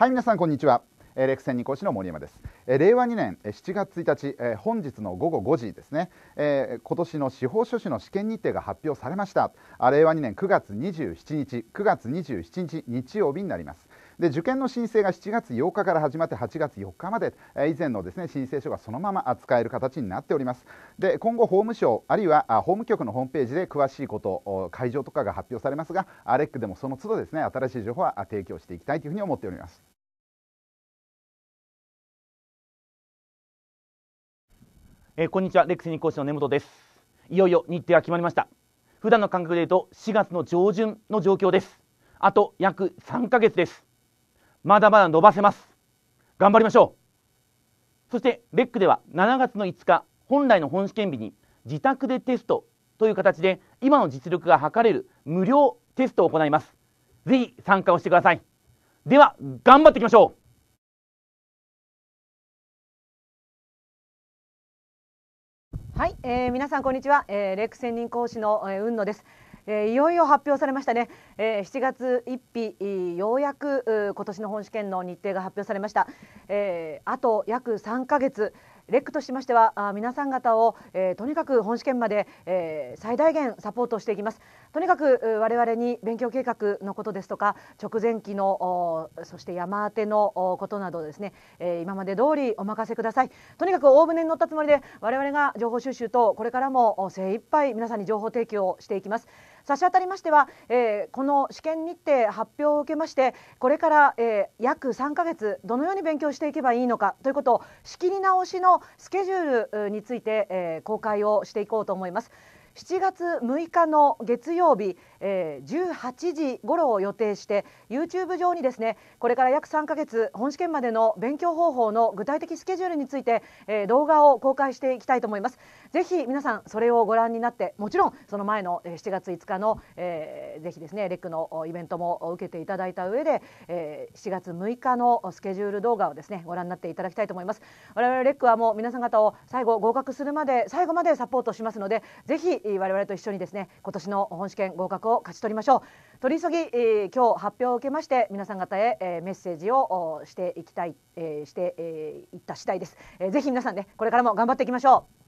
はい皆さんこんにちはえー、レクセンニコの森山です、えー、令和2年7月1日、えー、本日の午後5時ですね、えー、今年の司法書士の試験日程が発表されましたあ令和2年9月27日9月27日日曜日になりますで受験の申請が7月8日から始まって8月4日まで、えー、以前のですね申請書がそのまま扱える形になっておりますで今後法務省あるいはあ法務局のホームページで詳しいこと会場とかが発表されますがアレックでもその都度ですね新しい情報は提供していきたいというふうに思っておりますえー、こんにちはレックス日光市の根本ですいよいよ日程が決まりました普段の感覚で言うと4月の上旬の状況ですあと約3ヶ月ですまだまだ伸ばせます。頑張りましょう。そして、レックでは7月の5日、本来の本試験日に自宅でテストという形で、今の実力が測れる無料テストを行います。ぜひ参加をしてください。では、頑張っていきましょうはい、えー、皆さんこんにちは、えー、レック専任講師の、えー、雲野です、えー、いよいよ発表されましたね、えー、7月1日、ようやく今年の本試験の日程が発表されました、えー、あと約3か月、レックとしましては皆さん方を、えー、とにかく本試験まで、えー、最大限サポートしていきますとにかく我々に勉強計画のことですとか直前期のそして山当てのことなどですね、えー、今まで通りお任せくださいとにかく大船に乗ったつもりで我々が情報収集とこれからも精一杯皆さんに情報提供をしていきます差し当たりましては、えー、この試験日程発表を受けましてこれから、えー、約3か月どのように勉強していけばいいのかということを仕切り直しのスケジュールについて、えー、公開をしていこうと思います。7月6日の月曜日、えー、18時ごろを予定して YouTube 上にですねこれから約3か月本試験までの勉強方法の具体的スケジュールについて、えー、動画を公開していきたいと思いますぜひ皆さんそれをご覧になってもちろんその前の7月5日の、えー、ぜひですねレックのイベントも受けていただいた上で、えー、7月6日のスケジュール動画をですねご覧になっていただきたいと思います我々レックはもう皆さん方を最後合格するまで最後までサポートしますのでぜひり我々と一緒にですね今年の本試験合格を勝ち取りましょう取り急ぎ、えー、今日発表を受けまして皆さん方へ、えー、メッセージをしていきたい、えー、してい、えー、った次第です、えー、ぜひ皆さんねこれからも頑張っていきましょう